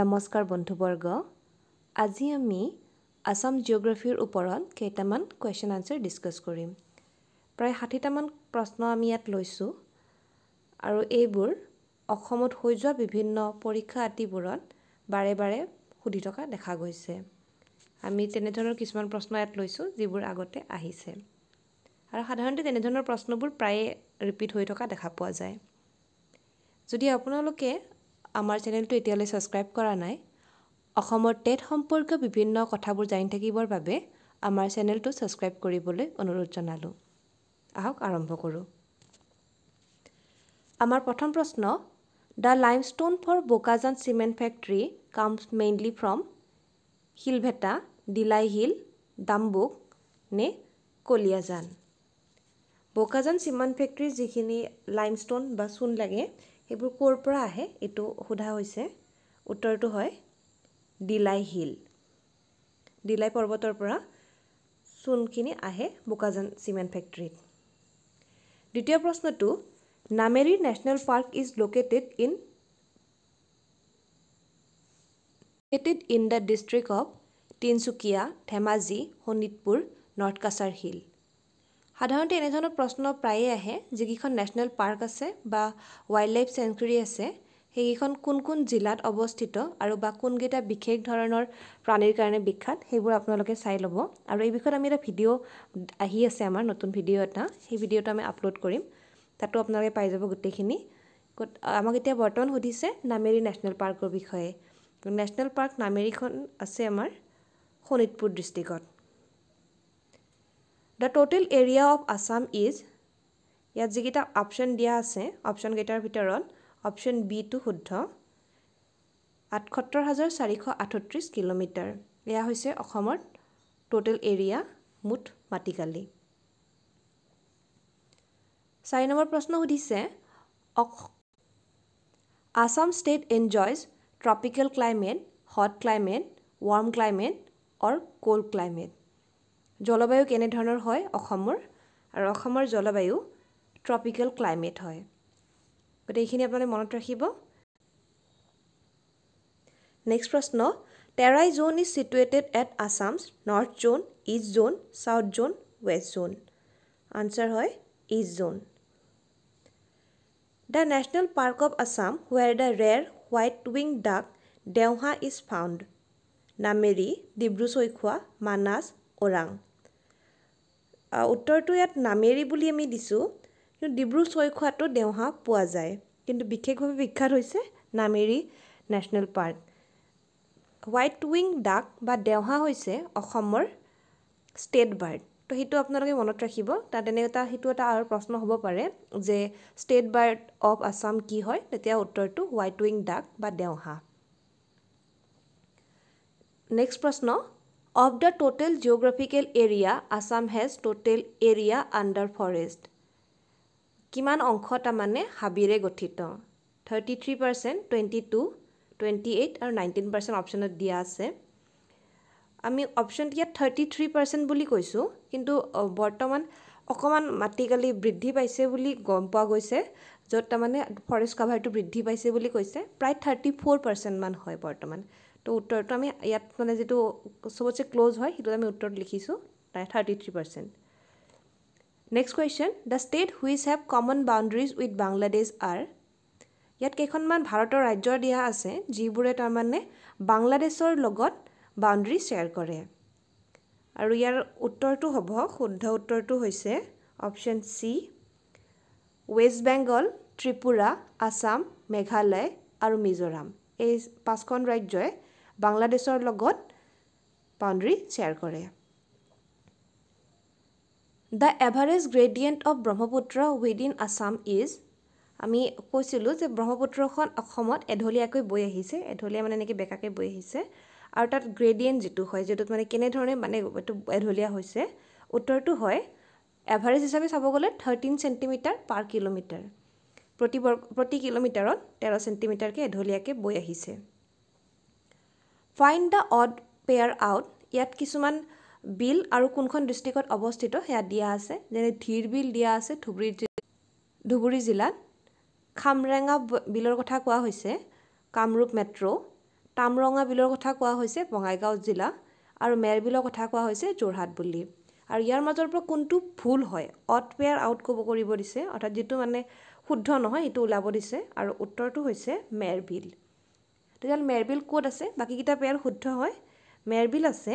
নমস্কাৰ বন্ধুবৰ্গ আজি আমি আছাম জিঅ'গ্ৰাফিৰ ওপৰত কেইটামান কুৱেশ্যন আনচাৰ ডিছকাছ কৰিম প্ৰায় ষাঠিটামান প্ৰশ্ন আমি ইয়াত লৈছোঁ আৰু এইবোৰ অসমত হৈ যোৱা বিভিন্ন পৰীক্ষা আদিবোৰত বাৰে বাৰে সুধি থকা দেখা গৈছে আমি তেনেধৰণৰ কিছুমান প্ৰশ্ন ইয়াত লৈছোঁ যিবোৰ আগতে আহিছে আৰু সাধাৰণতে তেনেধৰণৰ প্ৰশ্নবোৰ প্ৰায়ে ৰিপিট হৈ থকা দেখা পোৱা যায় যদি আপোনালোকে আমাৰ চেনেলটো এতিয়ালৈ ছাবস্ক্ৰাইব কৰা নাই অসমৰ টেট সম্পৰ্কীয় বিভিন্ন কথাবোৰ জানি থাকিবৰ বাবে আমাৰ চেনেলটো ছাবস্ক্ৰাইব কৰিবলৈ অনুৰোধ জনালোঁ আহক আৰম্ভ কৰোঁ আমাৰ প্ৰথম প্ৰশ্ন the limestone for Bokajan cement factory comes mainly from Silbheta Dilai hill Dambuk নে কলিয়াজান বোকাজান চিমেণ্ট ফেক্টৰীৰ যিখিনি লাইমষ্টোন বা চূণ লাগে সেইবোৰ ক'ৰ পৰা আহে এইটো সোধা হৈছে উত্তৰটো হয় দিলাই হিল দিলাই পৰ্বতৰ পৰা চূণখিনি আহে বোকাজান চিমেণ্ট ফেক্টৰীত দ্বিতীয় প্ৰশ্নটো Nameri national park is located in located in the district of Tinsukia Dhemaji Sonitpur north Cachar hill সাধাৰণতে এনেধৰণৰ প্ৰশ্ন প্ৰায়ে আহে যিকেইখন নেশ্যনেল পাৰ্ক আছে বা ৱাইল্ড লাইফ চেঞ্চুৰী আছে সেইকেইখন কোন কোন জিলাত অৱস্থিত আৰু বা কোনকেইটা বিশেষ ধৰণৰ প্ৰাণীৰ কাৰণে বিখ্যাত সেইবোৰ আপোনালোকে চাই ল'ব আৰু এই বিষয়ত আমি এটা ভিডিঅ' আহি আছে আমাৰ নতুন ভিডিঅ' এটা সেই ভিডিঅ'টো আমি আপলোড কৰিম তাতো আপোনালোকে পাই যাব গোটেইখিনি আমাক এতিয়া বৰ্তমান সুধিছে নামেৰি নেশ্যনেল পাৰ্কৰ বিষয়ে নেশ্যনেল পাৰ্ক নামেৰিখন আছে আমাৰ শোণিতপুৰ ডিষ্ট্ৰিক্টত the total area of Assam is ইয়াত যিকেইটা অপশ্যন দিয়া আছে অপশ্যনকেইটাৰ ভিতৰত অপশ্যন বিটো শুদ্ধ আঠসত্তৰ হাজাৰ চাৰিশ আঠত্ৰিছ কিলোমিটাৰ এয়া হৈছে অসমৰ ট'টেল এৰিয়া মুঠ মাটিকালি চাৰি নম্বৰ প্ৰশ্ন সুধিছে Assam state enjoys tropical climate hot climate warm climate or cold climate জলবায়ু কেনেধৰণৰ হয় অসমৰ আৰু অসমৰ জলবায়ু ট্ৰপিকেল ক্লাইমেট হয় গতিকে এইখিনি আপোনালোকে মনত ৰাখিব নেক্সট প্ৰশ্ন Terai zone is situated at Assam's north zone east zone south zone west zone answer হয় east zone the national park of Assam where the rare white wing duck Deohanh is found Nameri Dibru Saikhowa Manas Orang উত্তৰটো ইয়াত নামেৰি বুলি আমি দিছোঁ কিন্তু ডিব্ৰু চৈখোৱাটো দেওহাঁহ পোৱা যায় কিন্তু বিশেষভাৱে বিখ্যাত হৈছে Nameri national park white wing duck বা দেওহাঁহ হৈছে অসমৰ ষ্টেট বাৰ্ড তো সেইটো আপোনালোকে মনত ৰাখিব তাত তেনে এটা সেইটো এটা আৰু প্ৰশ্ন হ'ব পাৰে যে ষ্টেট বাৰ্ড অফ আছাম কি হয় তেতিয়া উত্তৰটো হোৱাইট উইং ডাক বা দেওহাঁহ নেক্সট প্ৰশ্ন of the total geographical area Assam has total area under forest কিমান অংশ তাৰমানে হাবিৰে গঠিত thirty three percent twenty two twenty eight আৰু নাইণ্টিন পাৰ্চেণ্ট অপশ্যনত দিয়া আছে আমি অপশ্যনটো ইয়াত থাৰ্টি থ্ৰী পাৰ্চেণ্ট বুলি কৈছোঁ কিন্তু বৰ্তমান অকণমান মাটিকালি বৃদ্ধি পাইছে বুলি গম পোৱা গৈছে য'ত তাৰমানে ফৰেষ্ট কাভাৰটো বৃদ্ধি পাইছে বুলি কৈছে প্ৰায় থাৰ্টি ফ'ৰ পাৰ্চেণ্টমান হয় বৰ্তমান তো উত্তৰটো আমি ইয়াত মানে যিটো চবতছে ক্ল'জ হয় সেইটোত আমি উত্তৰত লিখিছোঁ প্ৰায় thirty three percent next question the state which have common boundaries with Bangladesh are ইয়াত কেইখনমান ভাৰতৰ ৰাজ্য দিয়া আছে যিবোৰে তাৰমানে বাংলাদেশৰ লগত বাউণ্ডেৰি শ্বেয়াৰ কৰে আৰু ইয়াৰ উত্তৰটো হ'ব শুদ্ধ উত্তৰটো হৈছে option C West Bengal Tripura Assam Meghalaya আৰু মিজোৰাম এই পাঁচখন ৰাজ্যই বাংলাদেশৰ লগত বাউণ্ডেৰী শ্বেয়াৰ কৰে the average gradient of Brahmaputra with in Assam is আমি কৈছিলোঁ যে ব্ৰহ্মপুত্ৰখন অসমত এঢলীয়াকৈ বৈ আহিছে এঢলীয়া মানে এনেকৈ বেকাকৈ বৈ আহিছে আৰু তাত গ্ৰেডিয়েণ্ট যিটো হয় যিটোত মানে কেনেধৰণে মানে এইটো এঢলীয়া হৈছে উত্তৰটো হয় এভাৰেজ হিচাপে চাব গ'লে থাৰ্টিন চেণ্টিমিটাৰ পাৰ কিলোমিটাৰ প্ৰতি বৰ্গ প্ৰতি কিলোমিটাৰত তেৰ চেণ্টিমিটাৰকে এঢলীয়াকৈ বৈ আহিছে find the odd pair out ইয়াত কিছুমান বিল আৰু কোনখন ডিষ্ট্ৰিক্টত অৱস্থিত সেয়া দিয়া আছে যেনে ধীৰ বিল দিয়া আছে ধুবুৰী ধুবুৰী জিলাত খামৰেঙা বিলৰ কথা কোৱা হৈছে কামৰূপ মেট্ৰ' তামৰঙা বিলৰ কথা কোৱা হৈছে বঙাইগাঁও জিলা আৰু মেৰ বিলৰ কথা কোৱা হৈছে যোৰহাট বুলি আৰু ইয়াৰ মাজৰ পৰা কোনটো ভুল হয় অট পেয়াৰ আউট ক'ব কৰিব দিছে অৰ্থাৎ যিটো মানে শুদ্ধ নহয় সেইটো ওলাব দিছে আৰু উত্তৰটো হৈছে মেৰবিল তেতিয়াহ'লে মেৰবিল ক'ত আছে বাকীকেইটা পেয়াৰ শুদ্ধ হয় মেৰবিল আছে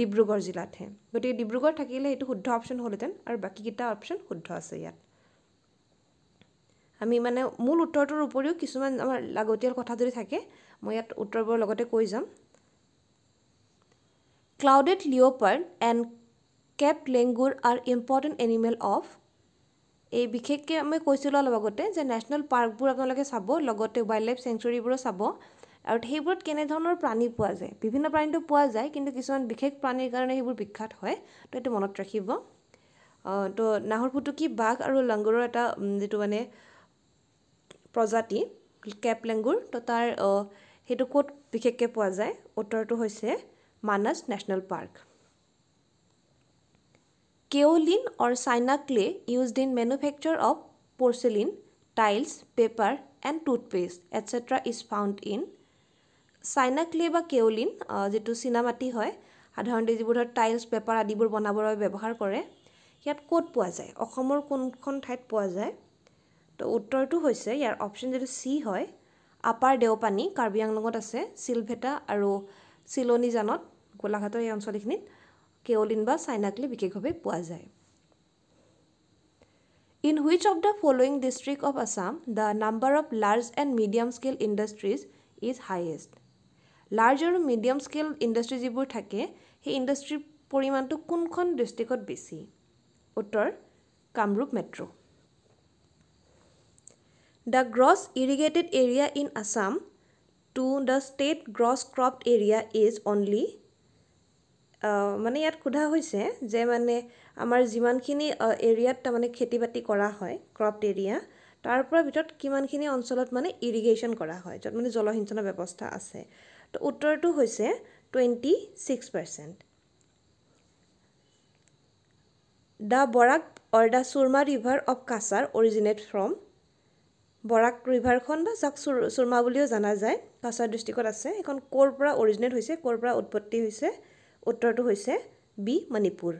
ডিব্ৰুগড় জিলাতহে গতিকে ডিব্ৰুগড় থাকিলে সেইটো শুদ্ধ অপশ্যন হ'লহেঁতেন আৰু বাকীকেইটা অপশ্যন শুদ্ধ আছে ইয়াত আমি মানে মূল উত্তৰটোৰ উপৰিও কিছুমান আমাৰ লাগতিয়াল কথা যদি থাকে মই ইয়াত উত্তৰবোৰৰ লগতে কৈ যাম clouded leopard and capped langur are important animal of এই বিশেষকৈ আমি কৈছিলোঁ অলপ আগতে যে নেশ্যনেল পাৰ্কবোৰ আপোনালোকে চাব লগতে ৱাইল্ড লাইফ চেংচুৰিবোৰো চাব আৰু সেইবোৰত কেনেধৰণৰ প্ৰাণী পোৱা যায় বিভিন্ন প্ৰাণীটো পোৱা যায় কিন্তু কিছুমান বিশেষ প্ৰাণীৰ কাৰণে সেইবোৰ বিখ্যাত হয় তো সেইটো মনত ৰাখিব তো নাহৰ পুতুকি বাঘ আৰু লেংগুৰৰ এটা যিটো মানে প্ৰজাতি কেপ লেংগুৰ তো তাৰ সেইটো ক'ত বিশেষকৈ পোৱা যায় উত্তৰটো হৈছে Manas national park kaolin or china clay used in manufacture of porcelain tiles paper and toothpaste etcetera is found in china clay বা কেওলিন যিটো চীনামাটি হয় সাধাৰণতে যিবোৰ ধৰক টাইলছ পেপাৰ আদিবোৰ বনাবৰ বাবে ব্যৱহাৰ কৰে ইয়াত ক'ত পোৱা যায় অসমৰ কোনখন ঠাইত পোৱা যায় তো উত্তৰটো হৈছে ইয়াৰ অপশ্যন যিটো চি হয় আপাৰ দেওপানী কাৰ্বি আংলঙত আছে চিলভেটা আৰু চিলনী গোলাঘাটৰ এই অঞ্চলখিনিত কেঅলিন বা চাইনাকলি বিশেষভাৱে পোৱা যায় in which of the following district of Assam the number of large and medium scale industries is highest large আৰু মিডিয়াম স্কেল ইণ্ডাষ্ট্ৰি যিবোৰ থাকে সেই ইণ্ডাষ্ট্ৰিৰ পৰিমাণটো কোনখন ডিষ্ট্ৰিক্টত বেছি উত্তৰ Kamrup Metro' the gross irrigated area in Assam to the state gross crop area is only মানে ইয়াত সোধা হৈছে যে মানে আমাৰ যিমানখিনি এৰিয়াত তাৰমানে খেতি বাতি কৰা হয় ক্ৰপ এৰিয়া তাৰ পৰা ভিতৰত কিমানখিনি অঞ্চলত মানে ইৰিগেশ্যন কৰা হয় য'ত মানে জলসিঞ্চনৰ ব্যৱস্থা আছে তো উত্তৰটো হৈছে twenty six percent the Barak or the Surma river of Cachar originate from Barak ৰিভাৰখন বা যাক চুৰ চুৰমা বুলিও জনা যায় কাছাৰ ডিষ্ট্ৰিক্টত আছে সেইখন ক'ৰ পৰা অৰিজিনেট হৈছে ক'ৰ পৰা উৎপত্তি হৈছে উত্তৰটো হৈছে B Manipur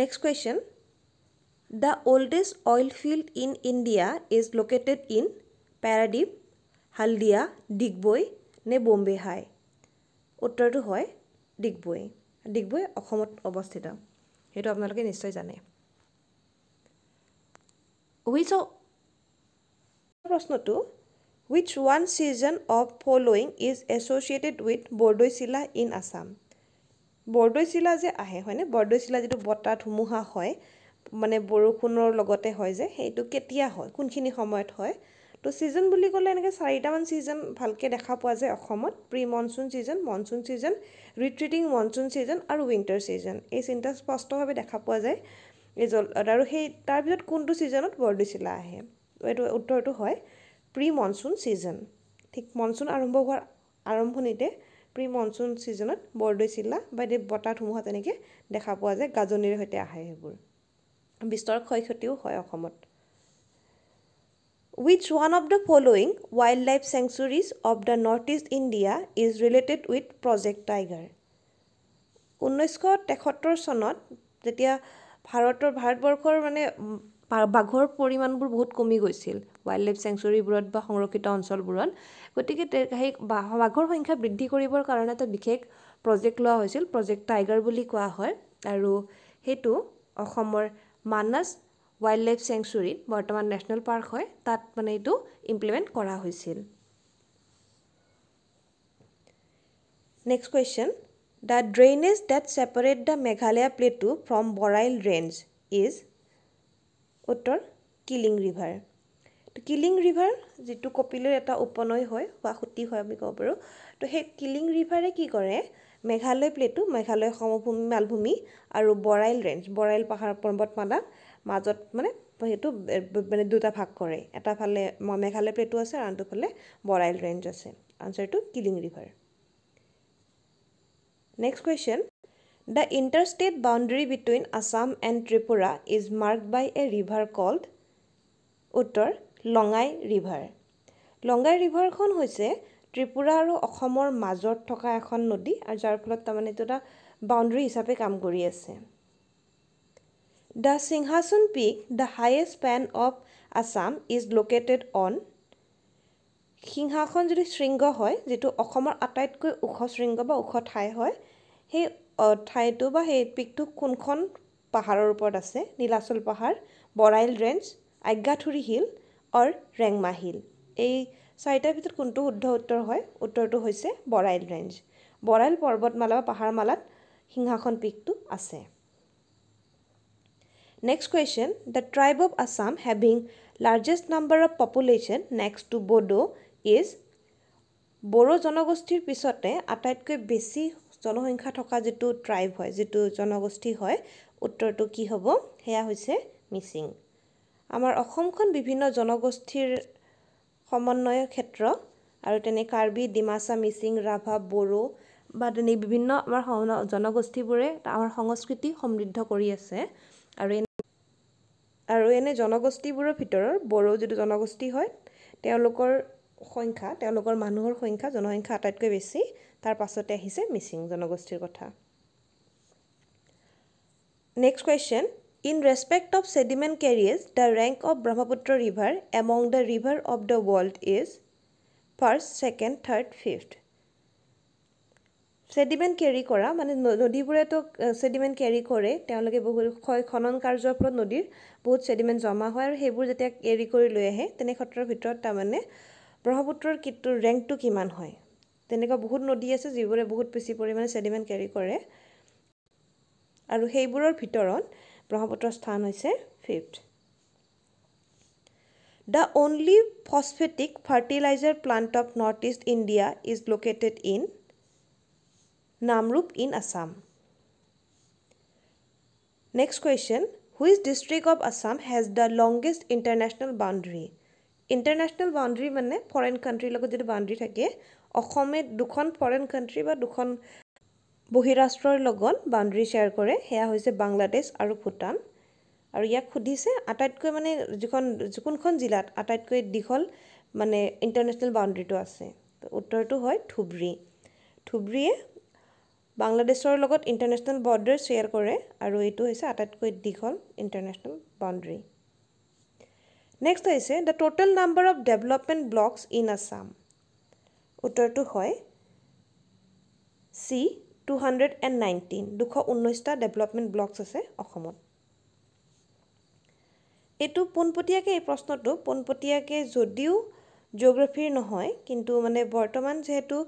next question the oldest oil field in India is located in Paradip Haldia Digboi নে বম্বে হাই উত্তৰটো হয় ডিগবৈ ডিগবৈ অসমত অৱস্থিত সেইটো আপোনালোকে নিশ্চয় জানে উইচ প্ৰশ্নটো which one season of following is associated with Bordoisila in Assam? বৰদৈচিলা যে আহে হয়নে বৰদৈচিলা যিটো বতাহ ধুমুহা হয় মানে বৰষুণৰ লগতে হয় যে সেইটো কেতিয়া হয় কোনখিনি সময়ত হয় তো ছিজন বুলি ক'লে এনেকৈ চাৰিটামান ছিজন ভালকৈ দেখা পোৱা যায় অসমত pre monsoon season monsoon season retreating monsoon season আৰু উইণ্টাৰ ছিজন এই চিন্তা স্পষ্টভাৱে দেখা পোৱা যায় এই জল আৰু সেই তাৰপিছত কোনটো ছিজনত বৰদৈচিলা আহে এইটো উত্তৰটো হয় প্ৰি মনচুন ছিজন ঠিক মনচুন আৰম্ভ হোৱাৰ আৰম্ভণিতে প্ৰি মনচুন ছিজনত বৰদৈ চিল্লা বা এই বতাহ ধুমুহা তেনেকৈ দেখা পোৱা যায় গাজনিৰ সৈতে আহে সেইবোৰ বিস্তৰ ক্ষয় ক্ষতিও হয় অসমত with one of the following wildlife sanctuaries of the North East India is related with Project Tiger ঊনৈছশ তেসত্তৰ চনত যেতিয়া ভাৰতৰ ভাৰতবৰ্ষৰ মানে বাঘৰ পৰিমাণবোৰ বহুত কমি গৈছিল ৱাইল্ড লাইফ চেংচুৰীবোৰত বা সংৰক্ষিত অঞ্চলবোৰত গতিকে সেই বাঘৰ সংখ্যা বৃদ্ধি কৰিবৰ কাৰণে এটা বিশেষ প্ৰজেক্ট লোৱা হৈছিল প্ৰজেক্ট টাইগাৰ বুলি কোৱা হয় আৰু সেইটো অসমৰ মানাছ ৱাইল্ড লাইফ চেংচুৰীত বৰ্তমান নেশ্যনেল পাৰ্ক হয় তাত মানে এইটো ইমপ্লিমেণ্ট কৰা হৈছিল next question the drainage that separate the Meghalaya প্লেটটো ফ্ৰম বৰাইল ৰেঞ্জ ইজ উত্তৰ কিলিং ৰিভাৰ তো কিলিং ৰিভাৰ যিটো কপিলৰ এটা উপনৈ হয় বা সুঁতি হয় আমি ক'ব পাৰোঁ তো সেই কিলিং ৰিভাৰে কি কৰে মেঘালয় প্লেটো মেঘালয় সমভূমি মালভূমি আৰু বৰাইল ৰেঞ্জ বৰাইল পাহাৰ পৰ্বতমালা মাজত মানে সেইটো মানে দুটা ভাগ কৰে এটা ফালে মেঘালয় প্লেটো আছে আৰু আনটো ফালে বৰাইল ৰেঞ্জ আছে আনচাৰটো Kiling river next question The interstate boundary between Assam and Tripura is marked by a river called Uttar Longai River. Longai River khon hoise Tripura aro Akhomor major thoka ekhon nodi ar jar pholot tamane eta boundary hisabe kam kori ase. The Singhasun Peak, the highest span of Assam is located on সিংহাসন যদি শৃংগ হয় যিটো অসমৰ আটাইতকৈ ওখ শৃংগ বা ওখ ঠাই হয় সেই ঠাইটো বা সেই পিকটো কোনখন পাহাৰৰ ওপৰত আছে নীলাচল পাহাৰ Barail range Agyathuri hill or Rengma hill এই চাৰিটাৰ ভিতৰত কোনটো শুদ্ধ উত্তৰ হয় উত্তৰটো হৈছে বৰাইল ৰেঞ্জ বৰাইল পৰ্বতমালা বা পাহাৰমালাত সিংহাসন পিকটো আছে next question the tribe of Assam having largest number of population next to Bodo is Bodo জনগোষ্ঠীৰ পিছতে আটাইতকৈ বেছি জনসংখ্যা থকা যিটো ট্ৰাইব হয় যিটো জনগোষ্ঠী হয় উত্তৰটো কি হ'ব সেয়া হৈছে মিচিং আমাৰ অসমখন বিভিন্ন জনগোষ্ঠীৰ সমন্বয়ৰ ক্ষেত্ৰ আৰু তেনে কাৰ্বি ডিমাচা মিচিং ৰাভা বড়ো বা তেনে বিভিন্ন আমাৰ জনগোষ্ঠীবোৰে আমাৰ সংস্কৃতি সমৃদ্ধ কৰি আছে আৰু এনে আৰু এনে জনগোষ্ঠীবোৰৰ ভিতৰত বড়ো যিটো জনগোষ্ঠী হয় তেওঁলোকৰ সংখ্যা তেওঁলোকৰ মানুহৰ সংখ্যা জনসংখ্যা আটাইতকৈ বেছি তাৰ পাছতে আহিছে মিচিং জনগোষ্ঠীৰ কথা next question in respect of sediment carriage the rank of Brahmaputra river among the river of the world is first second third fifth sediment carry কৰা মানে নদীবোৰেতো ছেডিমেণ্ট কেৰি কৰে তেওঁলোকে বহুত ক্ষয় খনন কাৰ্যৰ ফলত নদীৰ বহুত ছেডিমেণ্ট জমা হয় আৰু সেইবোৰ যেতিয়া কেৰি কৰি লৈ আহে তেনে ক্ষেত্ৰৰ ভিতৰত তাৰমানে ব্ৰহ্মপুত্ৰৰ কিটো ৰেংকটো কিমান হয় তেনেকুৱা বহুত নদী আছে যিবোৰে বহুত বেছি পৰিমাণে চেডিমেণ্ট কেৰি কৰে আৰু সেইবোৰৰ ভিতৰত ব্ৰহ্মপুত্ৰৰ স্থান হৈছে fifth the only phosphatic fertiliser plant of North East India is located in Namrup in Assam next question which district of Assam has the longest international boundary international boundary মানে ফৰেইন কাণ্ট্ৰীৰ লগত যিটো বাউণ্ডেৰী থাকে অসমে দুখন ফৰেন কাণ্ট্ৰি বা দুখন বহিৰাষ্ট্ৰৰ লগত বাউণ্ডেৰী শ্বেয়াৰ কৰে সেয়া হৈছে বাংলাদেশ আৰু ভূটান আৰু ইয়াক সুধিছে আটাইতকৈ মানে যিখন যিকোনখন জিলাত আটাইতকৈ দীঘল মানে ইণ্টাৰনেশ্যনেল বাউণ্ডেৰীটো আছে উত্তৰটো হয় ধুবুৰী ধুবুৰীয়ে বাংলাদেশৰ লগত ইণ্টাৰনেশ্যনেল বৰ্ডাৰ শ্বেয়াৰ কৰে আৰু এইটো হৈছে আটাইতকৈ দীঘল ইণ্টাৰনেশ্যনেল বাউণ্ডেৰী নেক্সট হৈছে the total number of development blocks in Assam উত্তৰটো হয় C two hundred and nineteen দুশ ঊনৈছটা ডেভেলপমেণ্ট ব্লকছ আছে অসমত এইটো পোনপটীয়াকৈ এই প্ৰশ্নটো পোনপটীয়াকৈ যদিও জিঅ'গ্ৰাফীৰ নহয় কিন্তু মানে বৰ্তমান যিহেতু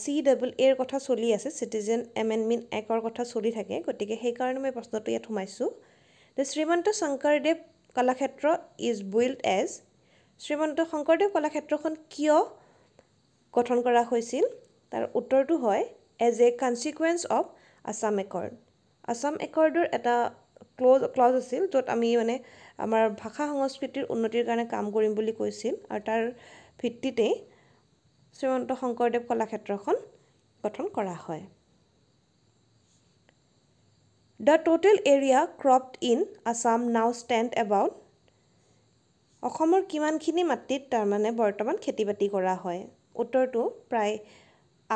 চি ডাবল এৰ কথা চলি আছে চিটিজেন এমেণ্ডমেণ্ট এক্টৰ কথা চলি থাকে গতিকে সেইকাৰণে মই প্ৰশ্নটো ইয়াত সোমাইছোঁ যে Srimanta Sankardev Kalakshetra is build as Srimanta Sankardev কলাক্ষেত্ৰখন কিয় গঠন কৰা হৈছিল তাৰ উত্তৰটো হয় as a consequence of Assam accord Assam একৰ্ডৰ এটা ক্ল'জ ক্লজ আছিল য'ত আমি মানে আমাৰ ভাষা সংস্কৃতিৰ উন্নতিৰ কাৰণে কাম কৰিম বুলি কৈছিল আৰু তাৰ ভিত্তিতেই শ্ৰীমন্ত শংকৰদেৱ কলাক্ষেত্ৰখন গঠন কৰা হয় the total area cropped in Assam now stand about অসমৰ কিমানখিনি মাটিত তাৰমানে বৰ্তমান খেতি বাতি কৰা হয় উত্তৰটো প্ৰায়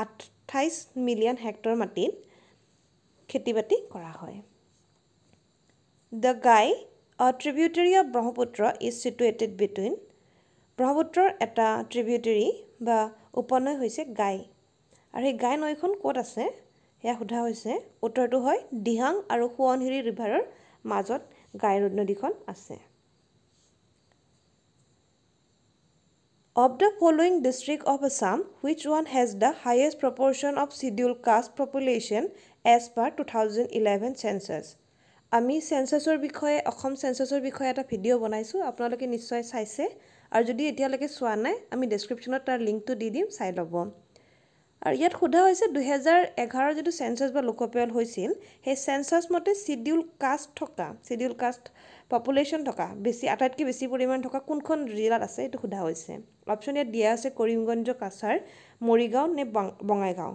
আঠাইছ মিলিয়ন হেক্টৰ মাটিত খেতি বাতি কৰা হয় the Gai a tributary of Brahmaputra is situated between ব্ৰহ্মপুত্ৰৰ এটা ট্ৰিবিউটেৰী বা উপনৈ হৈছে গাই আৰু সেই গাই নৈখন ক'ত আছে সেয়া সোধা হৈছে উত্তৰটো হয় দিহাং আৰু সোৱণশিৰি ৰিভাৰৰ মাজত গাই নদীখন আছে of the following district of Assam which one has the highest proportion of schedule caste population as per two thousand eleven census আমি চেঞ্চেছৰ বিষয়ে অসম চেঞ্চেছৰ বিষয়ে এটা ভিডিঅ' বনাইছোঁ আপোনালোকে নিশ্চয় চাইছে আৰু যদি এতিয়ালৈকে চোৱা নাই আমি ডেছক্ৰিপশ্যনত তাৰ লিংকটো দি দিম চাই ল'ব আৰু ইয়াত সোধা হৈছে দুহেজাৰ এঘাৰ যিটো চেঞ্চাছ বা লোকপিয়ল হৈছিল সেই চেঞ্চাছ মতে চিডিউল কাষ্ট থকা চিডিউল কাষ্ট পপুলেশ্যন থকা বেছি আটাইতকৈ বেছি পৰিমাণ থকা কোনখন জিলাত আছে এইটো সোধা হৈছে অপশ্যন ইয়াত দিয়া আছে কৰিমগঞ্জ কাছাৰ মৰিগাঁও নে বঙাইগাঁও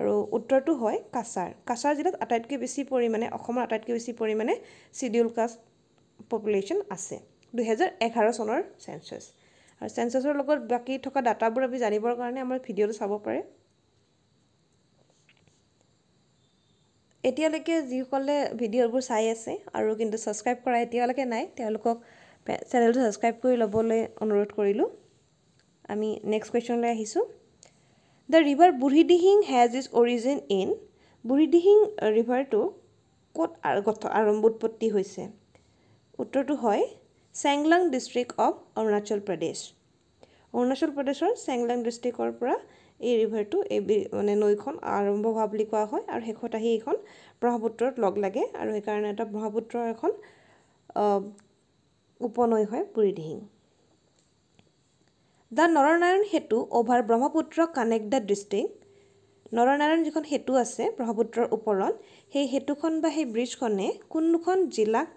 আৰু উত্তৰটো হয় কাছাৰ কাছাৰ জিলাত আটাইতকৈ বেছি পৰিমাণে অসমৰ আটাইতকৈ বেছি পৰিমাণে চিডিউল কাষ্ট পপুলেশ্যন আছে দুহেজাৰ এঘাৰ চনৰ চেঞ্চাছ আৰু চেঞ্চাছৰ লগত বাকী থকা ডাটাবোৰ আমি জানিবৰ কাৰণে আমাৰ ভিডিঅ'টো চাব পাৰে এতিয়ালৈকে যিসকলে ভিডিঅ'বোৰ চাই আছে আৰু কিন্তু ছাবস্ক্ৰাইব কৰা এতিয়ালৈকে নাই তেওঁলোকক চেনেলটো ছাবস্ক্ৰাইব কৰি ল'বলৈ অনুৰোধ কৰিলোঁ আমি নেক্সট কুৱেশ্যনলৈ আহিছোঁ the river Buridihing has is origin in Buridihing ৰিভাৰটো ক'ত আৰম্ভ উৎপত্তি হৈছে উত্তৰটো হয় চেংলাং ডিষ্ট্ৰিক্ট অৱ অৰুণাচল প্ৰদেশ অৰুণাচল প্ৰদেশৰ চেংলাং ডিষ্ট্ৰিক্টৰ পৰা এই ৰিভাৰটো এই মানে নৈখন আৰম্ভ হোৱা বুলি কোৱা হয় আৰু শেষত আহি এইখন ব্ৰহ্মপুত্ৰত লগ লাগে আৰু সেইকাৰণে এটা ব্ৰহ্মপুত্ৰৰ এখন উপনৈ হয় পুৰি Dihing the Naranarayan Setu over Brahmaputra connect the district Naranarayan যিখন সেতু আছে ব্ৰহ্মপুত্ৰৰ ওপৰত সেই সেতুখন বা সেই ব্ৰিজখনে কোনোখন জিলাক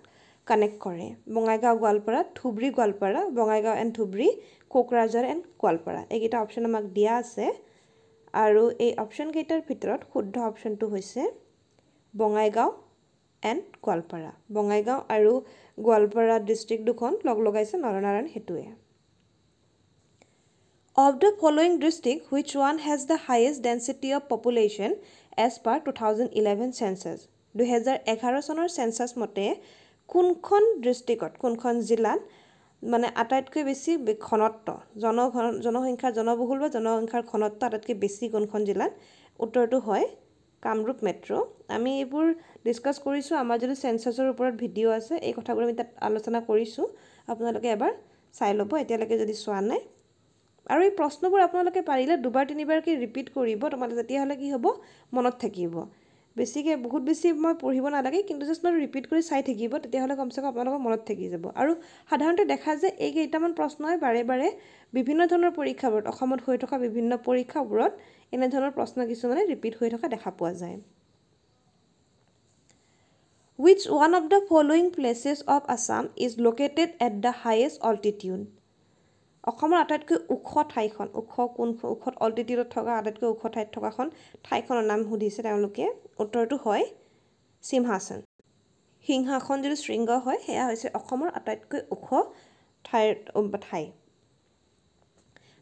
কানেক্ট কৰে বঙাইগাঁও গোৱালপাৰা ধুবুৰী গোৱালপাৰা বঙাইগাঁও এণ্ড ধুবুৰী কোকৰাঝাৰ এণ্ড গোৱালপাৰা এইকেইটা অপশ্যন আমাক দিয়া আছে আৰু এই অপশ্যনকেইটাৰ ভিতৰত শুদ্ধ অপশ্যনটো হৈছে বঙাইগাঁও এণ্ড গোৱালপাৰা বঙাইগাঁও আৰু গোৱালপাৰা ডিষ্ট্ৰিক্ট দুখন লগ লগাইছে নৰনাৰায়ণ সেতুৱে of the following district which one has the highest density of population as per two thousand eleven census দুহেজাৰ এঘাৰ চনৰ চেঞ্চেছ মতে কোনখন ডিষ্ট্ৰিকত কোনখন জিলাত মানে আটাইতকৈ বেছি ঘনত্ব জনঘন জনসংখ্যাৰ জনবহুল বা জনসংখ্যাৰ ঘনত্ব আটাইতকৈ বেছি কোনখন জিলাত উত্তৰটো হয় কামৰূপ মেট্ৰ' আমি এইবোৰ ডিছকাছ কৰিছোঁ আমাৰ যদি চেঞ্চাছৰ ওপৰত ভিডিঅ' আছে এই কথাবোৰ আমি তাত আলোচনা কৰিছোঁ আপোনালোকে এবাৰ চাই ল'ব এতিয়ালৈকে যদি চোৱা নাই আৰু এই প্ৰশ্নবোৰ আপোনালোকে পাৰিলে দুবাৰ তিনিবাৰকৈ ৰিপিট কৰিব তোমালোকে তেতিয়াহ'লে কি হ'ব মনত থাকিব বেছিকৈ বহুত বেছি মই পঢ়িব নালাগে কিন্তু জাষ্ট মই ৰিপিট কৰি চাই থাকিব তেতিয়াহ'লে কমচে কম আপোনালোকৰ মনত থাকি যাব আৰু সাধাৰণতে দেখা যায় এই কেইটামান প্ৰশ্নই বাৰে বাৰে বিভিন্ন ধৰণৰ পৰীক্ষাবোৰত অসমত হৈ থকা বিভিন্ন পৰীক্ষাবোৰত এনেধৰণৰ প্ৰশ্ন কিছুমানে ৰিপিট হৈ থকা দেখা পোৱা যায় which one of the following places of Assam is located at the highest altitude অসমৰ আটাইতকৈ ওখ ঠাইখন ওখ কোন ওখ অল্টিটিউডত থকা আটাইতকৈ ওখ ঠাইত থকাখন ঠাইখনৰ নাম সুধিছে তেওঁলোকে উত্তৰটো হয় সিংহাসন সিংহাসন যিটো শৃংগ হয় সেয়া হৈছে অসমৰ আটাইতকৈ ওখ ঠাইৰ ঠাই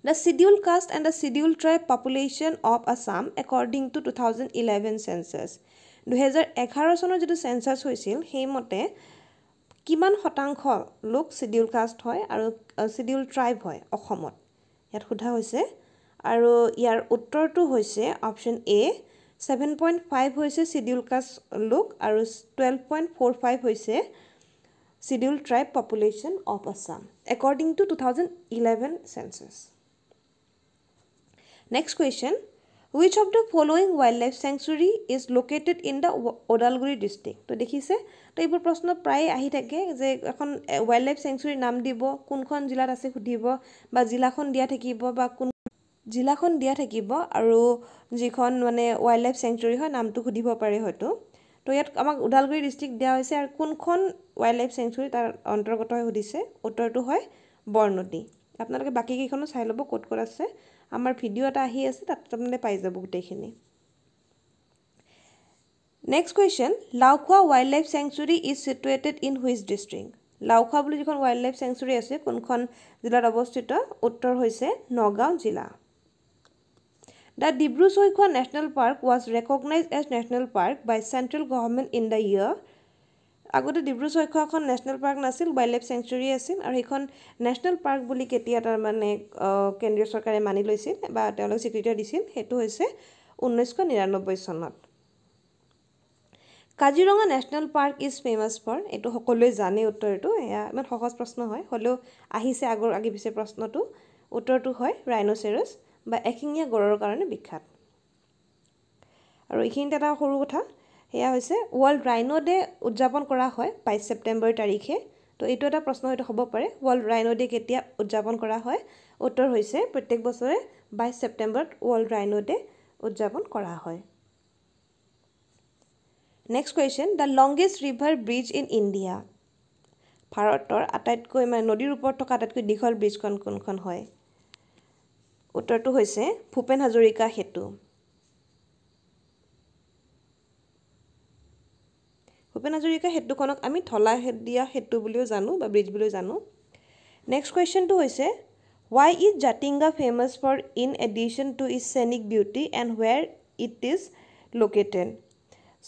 the schedule caste and the schedule tribe population of Assam according to two thousand eleven census দুহেজাৰ এঘাৰ চনৰ যিটো চেঞ্চাছ হৈছিল সেইমতে কিমান শতাংশ লোক চিডিউল কাষ্ট হয় আৰু চিডিউল ট্ৰাইব হয় অসমত ইয়াত সোধা হৈছে আৰু ইয়াৰ উত্তৰটো হৈছে option A seven point five হৈছে চিডিউল কাষ্ট লোক আৰু টুৱেল্ভ পইণ্ট ফ'ৰ ফাইভ হৈছে schedule tribe population of Assam according to two thousand eleven census next question which of the following wildlife sanctuary is located in the Udalguri district তো দেখিছে তো এইবোৰ প্ৰশ্ন প্ৰায়ে আহি থাকে যে এখন ৱাইল্ড লাইফ চেংচুৰীৰ নাম দিব কোনখন জিলাত আছে সুধিব বা জিলাখন দিয়া থাকিব বা কোন জিলাখন দিয়া থাকিব আৰু যিখন মানে ৱাইল্ড লাইফ চেংচুৰী হয় নামটো সুধিব পাৰে হয়তো তো ইয়াত আমাক ওদালগুৰি ডিষ্ট্ৰিক্ট দিয়া হৈছে আৰু কোনখন ৱাইল্ড লাইফ চেংচুৰী তাৰ অন্তৰ্গত হৈ সুধিছে উত্তৰটো হয় বৰনদী আপোনালোকে বাকীকেইখনো চাই ল'ব ক'ত ক'ত আছে আমাৰ ভিডিঅ' এটা আহি আছে তাত তাৰমানে পাই যাব গোটেইখিনি next question Laokhowa wildlife sanctuary is situated in which district Laokhowa বুলি যিখন ৱাইল্ড লাইফ চেংচুৰী আছে কোনখন জিলাত অৱস্থিত উত্তৰ হৈছে নগাঁও জিলা the Dibru Saikhowa national park was recognise as national park by central government in the year আগতে ডিব্ৰু চৈখোৱাখন নেশ্যনেল পাৰ্ক নাছিল ৱাইল্ড লাইফ চেংচুৰী আছিল আৰু সেইখন নেশ্যনেল পাৰ্ক বুলি কেতিয়া তাৰমানে কেন্দ্ৰীয় চৰকাৰে মানি লৈছিল বা তেওঁলোকে স্বীকৃতি দিছিল সেইটো হৈছে ঊনৈছশ নিৰান্নব্বৈ চনত Kaziranga national park is famous for এইটো সকলোৱে জানেই উত্তৰটো এয়া ইমান সহজ প্ৰশ্ন হয় হ'লেও আহিছে আগৰ আগে পিছে প্ৰশ্নটো উত্তৰটো হয় ৰাইন'চেৰছ বা এশিঙীয়া গঁড়ৰ কাৰণে বিখ্যাত আৰু এইখিনিতে এটা সৰু কথা সেয়া হৈছে ৱৰ্ল্ড ৰাইন' ডে উদযাপন কৰা হয় বাইছ ছেপ্টেম্বৰ তাৰিখে তো এইটো এটা প্ৰশ্ন হয়তো হ'ব পাৰে ৱৰ্ল্ড ৰাইন' ডে কেতিয়া উদযাপন কৰা হয় উত্তৰ হৈছে প্ৰত্যেক বছৰে বাইছ ছেপ্টেম্বৰত ৱৰ্ল্ড ৰাইন' ডে উদযাপন কৰা হয় next question the longest river bridge in India ভাৰতৰ আটাইতকৈ মানে নদীৰ ওপৰত থকা আটাইতকৈ দীঘল ব্ৰিজখন কোনখন হয় উত্তৰটো হৈছে ভূপেন হাজৰিকা সেতু ভূপেন হাজৰিকা সেতুখনক আমি ঠলা দিয়া সেতু বুলিও জানো বা ব্ৰিজ বুলিও জানো নেক্সট কুৱেশ্যনটো হৈছে why is Jatinga famous for in addition to is scenic beauty and where it is located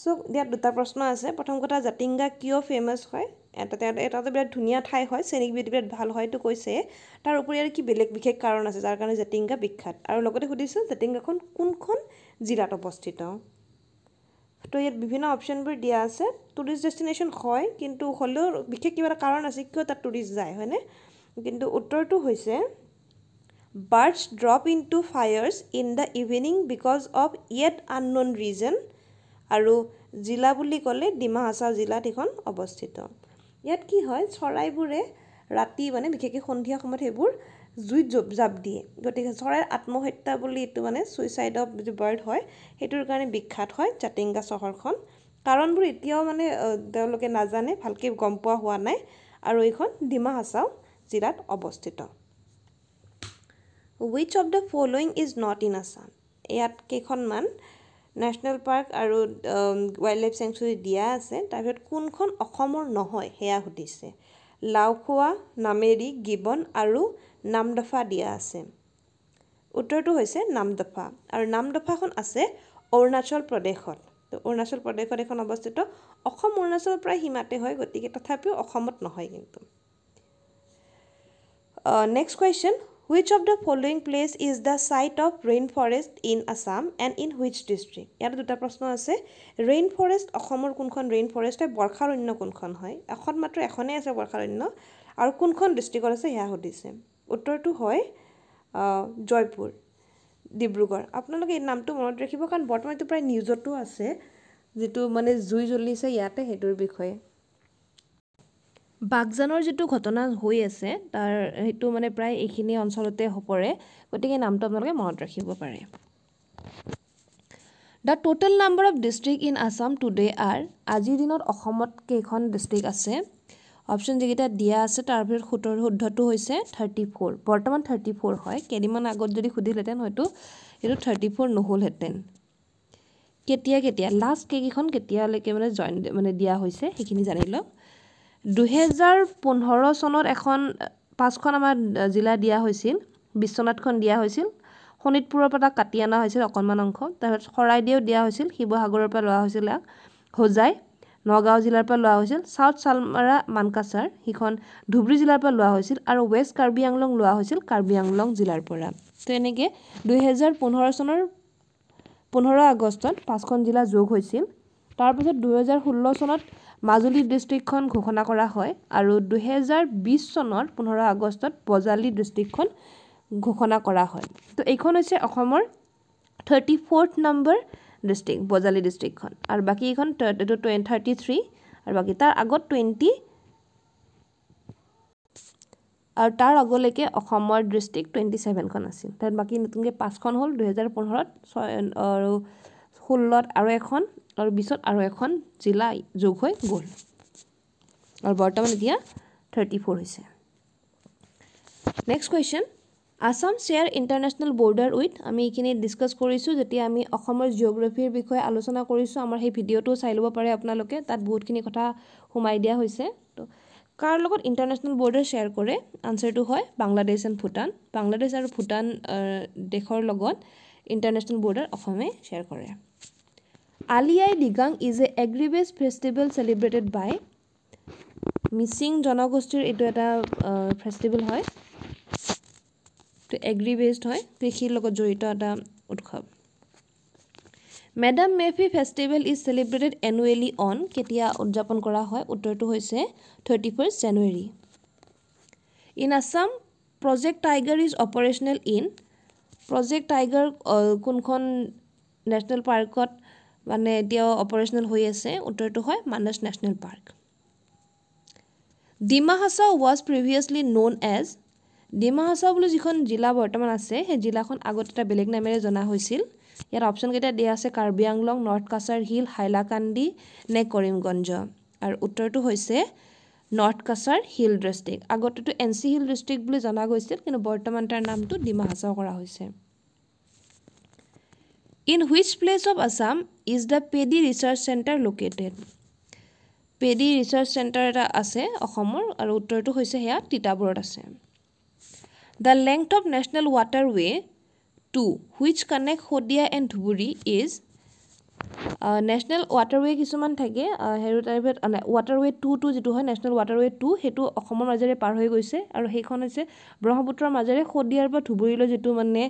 so' ইয়াত দুটা প্ৰশ্ন আছে প্ৰথম কথা জাতিংগা কিয় ফেমাছ হয় এটা এটাতো বিৰাট ধুনীয়া ঠাই হয় চেনিক বিউটি বিৰাট ভাল হয় সেইটো কৈছে তাৰ উপৰি আৰু কি বেলেগ বিশেষ কাৰণ আছে যাৰ কাৰণে জাতিংগা বিখ্যাত আৰু লগতে সুধিছোঁ জাতিংগাখন কোনখন জিলাত অৱস্থিত তো ইয়াত বিভিন্ন অপশ্যনবোৰ দিয়া আছে টুৰিষ্ট ডেষ্টিনেশ্যন হয় কিন্তু হ'লেও বিশেষ কিবা এটা কাৰণ আছে কিয় তাত টুৰিষ্ট যায় হয়নে কিন্তু উত্তৰটো হৈছে birds drop in to fires in the evening because of yet unknown reason আৰু জিলা বুলি ক'লে ডিমা হাছা জিলাত এইখন অৱস্থিত ইয়াত কি হয় চৰাইবোৰে ৰাতি মানে বিশেষকৈ সন্ধিয়া সময়ত সেইবোৰ জুইত জ জাপ দিয়ে গতিকে চৰাইৰ আত্মহত্যা বুলি এইটো মানে চুইচাইড অফ যি বাৰ্ড হয় সেইটোৰ কাৰণে বিখ্যাত হয় জাতিংগা চহৰখন কাৰণবোৰ এতিয়াও মানে তেওঁলোকে নাজানে ভালকৈ গম পোৱা হোৱা নাই আৰু এইখন ডিমা হাছাও জিলাত অৱস্থিত which of the following is not in Assam ইয়াত কেইখনমান নেশ্যনেল পাৰ্ক আৰু ৱাইল্ড লাইফ চেংচুৰী দিয়া আছে তাৰ ভিতৰত কোনখন অসমৰ নহয় সেয়া সুধিছে লাওখোৱা নামেৰি গিবন আৰু নামদফা দিয়া আছে উত্তৰটো হৈছে নামদফা আৰু নামদফাখন আছে অৰুণাচল প্ৰদেশত তো অৰুণাচল প্ৰদেশত এখন অৱস্থিত অসম অৰুণাচল প্ৰায় সীমাতে হয় গতিকে তথাপিও অসমত নহয় কিন্তু next question which of the following place is the site of rain forest in Assam and in which district ইয়াত দুটা প্ৰশ্ন আছে ৰেইন ফৰেষ্ট অসমৰ কোনখন ৰেইন ফৰেষ্ট হয় বৰ্ষাৰণ্য কোনখন হয় এখন মাত্ৰ এখনেই আছে বৰ্ষাৰণ্য আৰু কোনখন ডিষ্ট্ৰিকত আছে সেয়া সুধিছে উত্তৰটো হয় জয়পুৰ ডিব্ৰুগড় আপোনালোকে এই নামটো মনত ৰাখিব কাৰণ বৰ্তমান এইটো প্ৰায় নিউজতো আছে যিটো মানে জুই জ্বলিছে ইয়াতে সেইটোৰ বিষয়ে বাঘজানৰ যিটো ঘটনা হৈ আছে তাৰ সেইটো মানে প্ৰায় এইখিনি অঞ্চলতে পৰে গতিকে নামটো আপোনালোকে মনত ৰাখিব পাৰে the total number of district in Assam today are আজিৰ দিনত অসমত কেইখন ডিষ্ট্ৰিক্ট আছে অপশ্যন যিকেইটা দিয়া আছে তাৰ ভিতৰত সোতৰ শুদ্ধটো হৈছে থাৰ্টি ফ'ৰ বৰ্তমান থাৰ্টি ফ'ৰ হয় কেইদিনমান আগত যদি সুধিলহেঁতেন হয়তো এইটো থাৰ্টি ফ'ৰ নহ'লহেঁতেন কেতিয়া কেতিয়া লাষ্ট কেইকেইখন কেতিয়ালৈকে মানে জইন মানে দিয়া হৈছে সেইখিনি জানি লওক দুহেজাৰ পোন্ধৰ চনত এখন পাঁচখন আমাৰ জিলা দিয়া হৈছিল বিশ্বনাথখন দিয়া হৈছিল শোণিতপুৰৰ পৰা তাক কাটি অনা হৈছিল অকণমান অংশ তাৰপিছত শৰাইদেউ দিয়া হৈছিল শিৱসাগৰৰ পৰা লোৱা হৈছিল হোজাই নগাঁও জিলাৰ পৰা লোৱা হৈছিল চাউথ চালমাৰা মানকাচাৰ সিখন ধুবুৰী জিলাৰ পৰা লোৱা হৈছিল আৰু ৱেষ্ট কাৰ্বি আংলং লোৱা হৈছিল কাৰ্বি আংলং জিলাৰ পৰা তো এনেকৈ দুহেজাৰ পোন্ধৰ চনৰ পোন্ধৰ আগষ্টত পাঁচখন জিলা যোগ হৈছিল তাৰপিছত দুহেজাৰ ষোল্ল চনত মাজুলী ডিষ্ট্ৰিক্টখন ঘোষণা কৰা হয় আৰু দুহেজাৰ বিছ চনত পোন্ধৰ আগষ্টত বজালি ডিষ্ট্ৰিক্টখন ঘোষণা কৰা হয় তো এইখন হৈছে অসমৰ thirty fourth number district Bajali ডিষ্ট্ৰিক্টখন আৰু বাকীকেইখন এইটো টুৱে থাৰ্টি থ্ৰী আৰু বাকী তাৰ আগত টুৱেণ্টি আৰু তাৰ আগলৈকে অসমৰ ডিষ্ট্ৰিক্ট টুৱেণ্টি ছেভেনখন আছিল তাত বাকী নতুনকৈ পাঁচখন হ'ল দুহেজাৰ পোন্ধৰত ছয় আৰু ষোল্লত আৰু এখন আৰু বিছত আৰু এখন জিলা যোগ হৈ গ'ল আৰু বৰ্তমান এতিয়া থাৰ্টি ফ'ৰ হৈছে next question Assam share international border with আমি এইখিনি ডিছকাছ কৰিছোঁ যেতিয়া আমি অসমৰ জিঅ'গ্ৰাফিৰ বিষয়ে আলোচনা কৰিছোঁ আমাৰ সেই ভিডিঅ'টো চাই ল'ব পাৰে আপোনালোকে তাত বহুতখিনি কথা সোমাই দিয়া হৈছে তো কাৰ লগত ইণ্টাৰনেশ্যনেল বৰ্ডাৰ শ্বেয়াৰ কৰে আনচাৰটো হয় বাংলাদেশ এণ্ড ভূটান বাংলাদেশ আৰু ভূটান দেশৰ লগত ইণ্টাৰনেশ্যনেল বৰ্ডাৰ অসমে শ্বেয়াৰ কৰে Ali Aye Ligang is a agri based festival celebrated by Mising জনগোষ্ঠীৰ এইটো এটা ফেষ্টিভেল হয় উৎসৱটো এগ্ৰি বেছড হয় কৃষিৰ লগত জড়িত এটা উৎসৱ Medam Mephi festival is celebrated annually on কেতিয়া উদযাপন কৰা হয় উত্তৰটো হৈছে thirty first January in Assam Project Tiger is operational in Project Tiger কোনখন নেশ্যনেল পাৰ্কত মানে এতিয়াও অপাৰেশ্যনেল হৈ আছে উত্তৰটো হয় Manas national park Dima Hasao was previously known as Dima Hasao বুলি যিখন জিলা বৰ্তমান আছে সেই জিলাখন আগতে এটা বেলেগ নামেৰে জনা হৈছিল ইয়াত অপশ্যনকেইটা দিয়া আছে কাৰ্বি আংলং নৰ্থ কাছাৰ হিল হাইলাকান্দি নে কৰিমগঞ্জ আৰু উত্তৰটো হৈছে নৰ্থ কাছাৰ হিল ডিষ্ট্ৰিক্ট আগতেতো এন চি হিল ডিষ্ট্ৰিক্ট বুলি জনা গৈছিল কিন্তু বৰ্তমান তাৰ নামটো ডিমা হাছাও কৰা হৈছে in which place of Assam is the paddy research centre located paddy research centre এটা আছে অসমৰ আৰু উত্তৰটো হৈছে সেয়া তিতাবৰত আছে The length of national waterway to which connect Khodia and Dhuburi is national uh, waterway কিছুমান থাকে হেৰু টাইপত ৱাটাৰৱে টু টু যিটো হয় নেশ্যনেল ৱাটাৰৱে টু সেইটো অসমৰ মাজেৰে পাৰ হৈ গৈছে আৰু সেইখন হৈছে ব্ৰহ্মপুত্ৰৰ মাজেৰে শদিয়াৰ পৰা ধুবুৰীলৈ যিটো মানে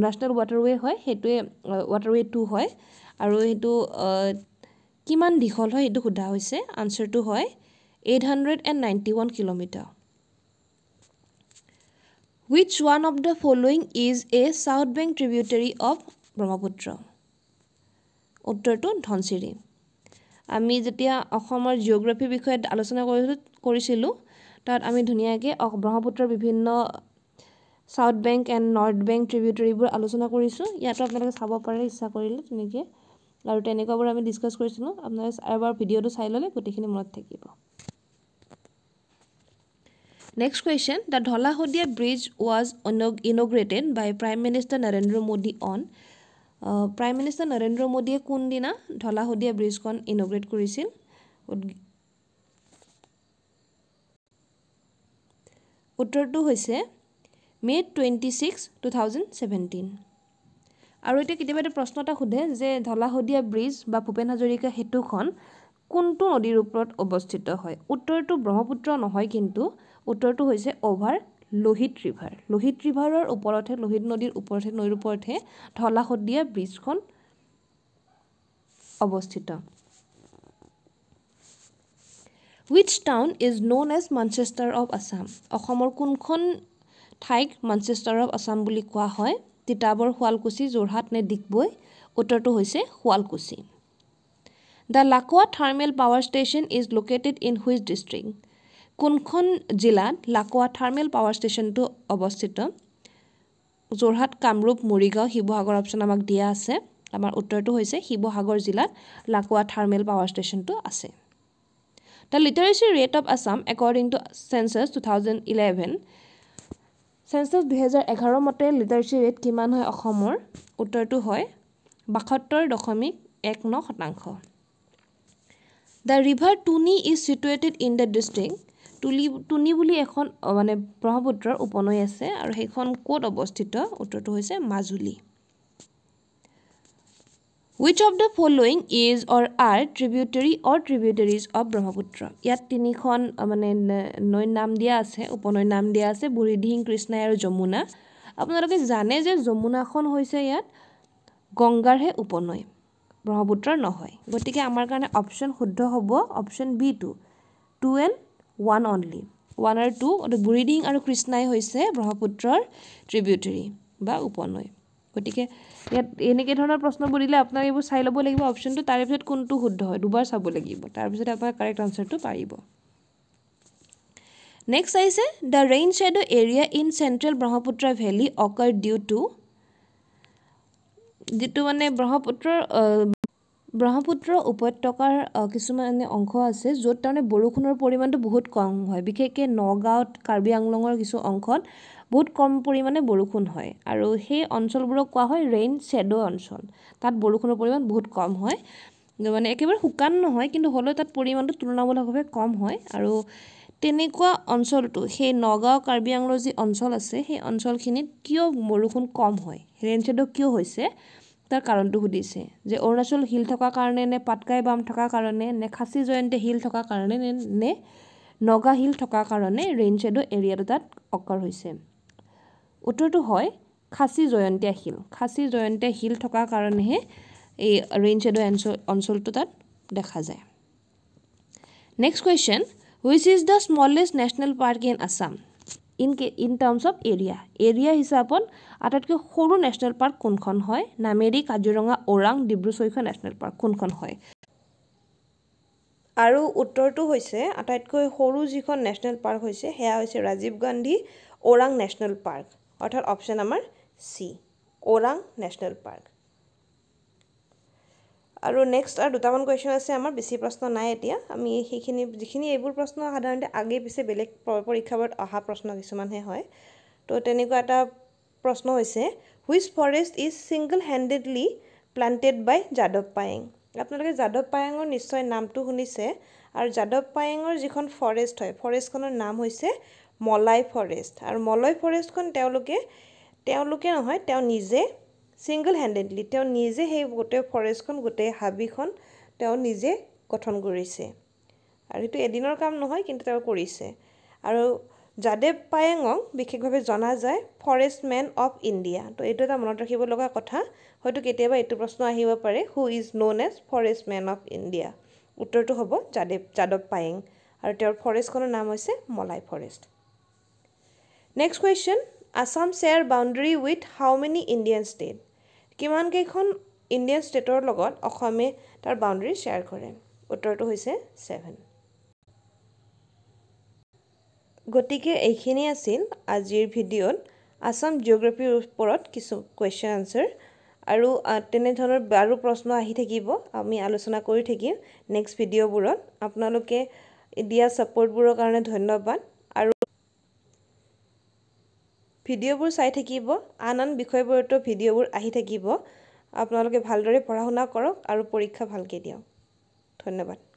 নেশ্যনেল ৱাটাৰৱে হয় সেইটোৱে ৱাটাৰৱে টু হয় আৰু সেইটো কিমান দীঘল হয় সেইটো সোধা হৈছে আনচাৰটো হয় eight hundred and ninety one kilometre which one of the following is a south bank tributary of Brahmaputra উত্তৰটো ধনশিৰি আমি যেতিয়া অসমৰ জিঅ'গ্ৰাফিৰ বিষয়ে আলোচনা কৰিছিলোঁ কৰিছিলোঁ তাত আমি ধুনীয়াকৈ ব্ৰহ্মপুত্ৰৰ বিভিন্ন south bank and north bank ট্ৰিবিউটেৰীবোৰ আলোচনা কৰিছোঁ ইয়াতো আপোনালোকে চাব পাৰে ইচ্ছা কৰিলে তেনেকৈ আৰু তেনেকুৱাবোৰ আমি ডিছকাছ কৰিছিলোঁ আপোনালোকে এবাৰ ভিডিঅ'টো চাই ল'লে গোটেইখিনি মনত থাকিব next question the Dhola Sadiya bridge was inaugurated by prime minister Narendra Modi on prime minister Narendra মোদীয়ে কোনদিনা ঢলাশদিয়া ব্ৰিজখন ইনগ্ৰেট কৰিছিল উত্তৰটো হৈছে May' twenty six two thousand seventeen আৰু এতিয়া কেতিয়াবা এটা প্ৰশ্ন এটা সোধে যে ঢলাশদিয়া ব্ৰিজ বা ভূপেন হাজৰিকা সেতুখন কোনটো নদীৰ ওপৰত অৱস্থিত হয় উত্তৰটো ব্ৰহ্মপুত্ৰ নহয় কিন্তু উত্তৰটো হৈছে অভাৰ লোহিত ৰিভাৰ লোহিত ৰিভাৰৰ ওপৰতহে লোহিত নদীৰ ওপৰতহে নৈৰ ওপৰতহে ঢলা শদিয়া ব্ৰীজখন অৱস্থিত which town is known as Manchester of Assam অসমৰ কোনখন ঠাইক মানচেষ্টাৰ অৱ আছাম বুলি কোৱা হয় তিতাবৰ শুৱালকুছি যোৰহাট নে ডিগবৈ উত্তৰটো হৈছে Sualkuchi the Lakwa thermal power station is located in which district কোনখন জিলাত লাকুৱা থাৰ্মেল পাৱাৰ ষ্টেচনটো অৱস্থিত যোৰহাট কামৰূপ মৰিগাঁও শিৱসাগৰ অপশ্যন আমাক দিয়া আছে আমাৰ উত্তৰটো হৈছে শিৱসাগৰ জিলাত লাকুৱা থাৰ্মেল পাৱাৰ ষ্টেচনটো আছে the literacy rate of Assam according to census two thousand eleven census দুহেজাৰ এঘাৰ মতে লিটাৰেচি ৰেট কিমান হয় অসমৰ উত্তৰটো হয় বাসত্তৰ দশমিক এক ন শতাংশ দ্য ৰিভাৰ টুনি is situated in the district টুলি টুনি বুলি এখন মানে ব্ৰহ্মপুত্ৰৰ উপনৈ আছে আৰু সেইখন ক'ত অৱস্থিত উত্তৰটো হৈছে Majuli which of the following is or are tributary or tributaries of Brahmaputra ইয়াত তিনিখন মানে নৈ নাম দিয়া আছে উপনৈৰ নাম দিয়া আছে বুঢ়ীধিং কৃষ্ণাই আৰু যমুনা আপোনালোকে জানে যে যমুনাখন হৈছে ইয়াত গংগাৰহে উপনৈ ব্ৰহ্মপুত্ৰ নহয় গতিকে আমাৰ কাৰণে অপশ্যন শুদ্ধ হ'ব option B two two and one only one আৰু টু বুৰিডিং আৰু কৃষ্ণাই হৈছে ব্ৰহ্মপুত্ৰৰ ট্ৰিবিউটেৰী বা উপনৈ গতিকে ইয়াত এনেকৈ ধৰণৰ প্ৰশ্ন বুলিলে আপোনাক এইবোৰ চাই ল'ব লাগিব অপশ্যনটো তাৰে পিছত কোনটো শুদ্ধ হয় দুবাৰ চাব লাগিব তাৰপিছত আপোনাৰ কাৰেক্ট আনচাৰটো পাৰিব নেক্সট আহিছে the rain shadow' area in central Brahmaputra valley occur due to যিটো মানে ব্ৰহ্মপুত্ৰৰ ব্ৰহ্মপুত্ৰ উপত্যকাৰ কিছুমান অংশ আছে য'ত তাৰমানে বৰষুণৰ পৰিমাণটো বহুত কম হয় বিশেষকৈ নগাঁৱত কাৰ্বি আংলঙৰ কিছু অংশত বহুত কম পৰিমাণে বৰষুণ হয় আৰু সেই অঞ্চলবোৰক কোৱা হয় ৰেইন শ্বেড' অঞ্চল তাত বৰষুণৰ পৰিমাণ বহুত কম হয় মানে একেবাৰে শুকান নহয় কিন্তু হ'লেও তাত পৰিমাণটো তুলনামূলকভাৱে কম হয় আৰু তেনেকুৱা অঞ্চলটো সেই নগাঁও কাৰ্বি আংলৰ যি অঞ্চল আছে সেই অঞ্চলখিনিত কিয় বৰষুণ কম হয় ৰেইন শ্বেড' কিয় হৈছে তাৰ কাৰণটো সুধিছে যে অৰুণাচল শিল থকা কাৰণে নে পাটকাই বাম থকা কাৰণে নে খাচী জয়ন্তী শিল থকা কাৰণে নে নে নগা শিল থকা কাৰণে ৰেইন শ্বেডো এৰিয়াটো তাত অকাৰ হৈছে উত্তৰটো হয় খাচী জয়ন্তীয়া শিল খাচী জয়ন্তীয়া শিল থকাৰ কাৰণেহে এই ৰেইন শ্বেডো অঞ্চলটো তাত দেখা যায় next question which is the smallest national park in Assam in কে in terms of area area হিচাপত আটাইতকৈ সৰু নেশ্যনেল পাৰ্ক কোনখন হয় নামেৰি কাজিৰঙা ওৰাং ডিব্ৰু চৈখোৱা নেশ্যনেল পাৰ্ক কোনখন হয় আৰু উত্তৰটো হৈছে আটাইতকৈ সৰু যিখন নেশ্যনেল পাৰ্ক হৈছে সেয়া হৈছে ৰাজীৱ গান্ধী ওৰাং নেশ্যনেল পাৰ্ক অৰ্থাৎ অপশ্যন আমাৰ চি ওৰাং নেশ্যনেল পাৰ্ক আৰু নেক্সট আৰু দুটামান কুৱেশ্যন আছে আমাৰ বেছি প্ৰশ্ন নাই এতিয়া আমি সেইখিনি যিখিনি এইবোৰ প্ৰশ্ন সাধাৰণতে আগে পিছে বেলেগ পৰীক্ষাবোৰত অহা প্ৰশ্ন কিছুমানহে হয় তো তেনেকুৱা এটা প্ৰশ্ন হৈছে which forest is single handedly planted by যাদৱ পায়েং আপোনালোকে যাদৱ পায়েঙৰ নিশ্চয় নামটো শুনিছে আৰু যাদৱ পায়েঙৰ যিখন ফৰেষ্ট হয় ফৰেষ্টখনৰ নাম হৈছে মলাই ফৰেষ্ট আৰু মলয় ফৰেষ্টখন তেওঁলোকে তেওঁলোকে নহয় তেওঁ নিজে ছিংগল হেণ্ডেডলি তেওঁ নিজে সেই গোটেই ফৰেষ্টখন গোটেই হাবিখন তেওঁ নিজে গঠন কৰিছে আৰু সেইটো এদিনৰ কাম নহয় কিন্তু তেওঁ কৰিছে আৰু যাদেৱ পায়েঙক বিশেষভাৱে জনা যায় ফৰেষ্ট মেন অফ ইণ্ডিয়া তো এইটো এটা মনত ৰাখিব লগা কথা হয়তো কেতিয়াবা এইটো প্ৰশ্ন আহিব পাৰে who is known as forest man of India উত্তৰটো হ'ব যাদেৱ যাদৱ পায়েং আৰু তেওঁৰ ফৰেষ্টখনৰ নাম হৈছে Molai forest next question Assam share boundary with how many Indian state কিমানকেইখন ইণ্ডিয়ান ষ্টেটৰ লগত অসমে তাৰ বাউণ্ডেৰী শ্বেয়াৰ কৰে উত্তৰটো হৈছে ছেভেন গতিকে এইখিনি আছিল আজিৰ ভিডিঅ'ত আছাম জিঅ'গ্ৰাফিৰ ওপৰত কিছু কুৱেশ্যন আনচাৰ আৰু তেনেধৰণৰ আৰু প্ৰশ্ন আহি থাকিব আমি আলোচনা কৰি থাকিম নেক্সট ভিডিঅ'বোৰত আপোনালোকে দিয়া ছাপৰ্টবোৰৰ কাৰণে ধন্যবাদ ভিডিঅ'বোৰ চাই থাকিব আন আন বিষয়বোৰতো ভিডিঅ'বোৰ আহি থাকিব আপোনালোকে ভালদৰে পঢ়া শুনা কৰক আৰু পৰীক্ষা ভালকৈ দিয়ক ধন্যবাদ